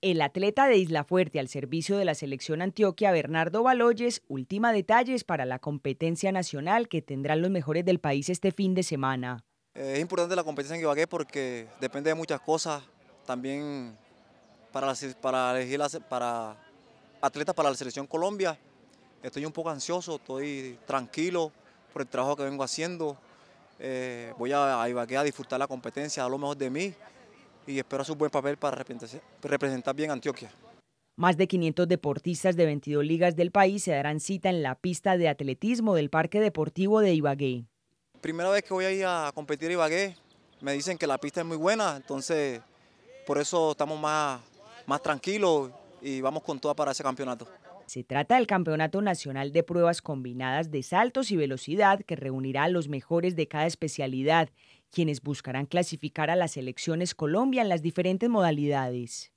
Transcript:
El atleta de Isla Fuerte al servicio de la selección Antioquia, Bernardo Baloyes, última detalles para la competencia nacional que tendrán los mejores del país este fin de semana. Eh, es importante la competencia en Ibagué porque depende de muchas cosas, también para, para elegir para atletas para la selección Colombia. Estoy un poco ansioso, estoy tranquilo por el trabajo que vengo haciendo. Eh, voy a, a Ibagué a disfrutar la competencia, a lo mejor de mí y espero su buen papel para representar bien Antioquia. Más de 500 deportistas de 22 ligas del país se darán cita en la pista de atletismo del Parque Deportivo de Ibagué. Primera vez que voy a ir a competir a Ibagué, me dicen que la pista es muy buena, entonces por eso estamos más, más tranquilos y vamos con toda para ese campeonato. Se trata del Campeonato Nacional de Pruebas Combinadas de Saltos y Velocidad que reunirá a los mejores de cada especialidad, quienes buscarán clasificar a las selecciones Colombia en las diferentes modalidades.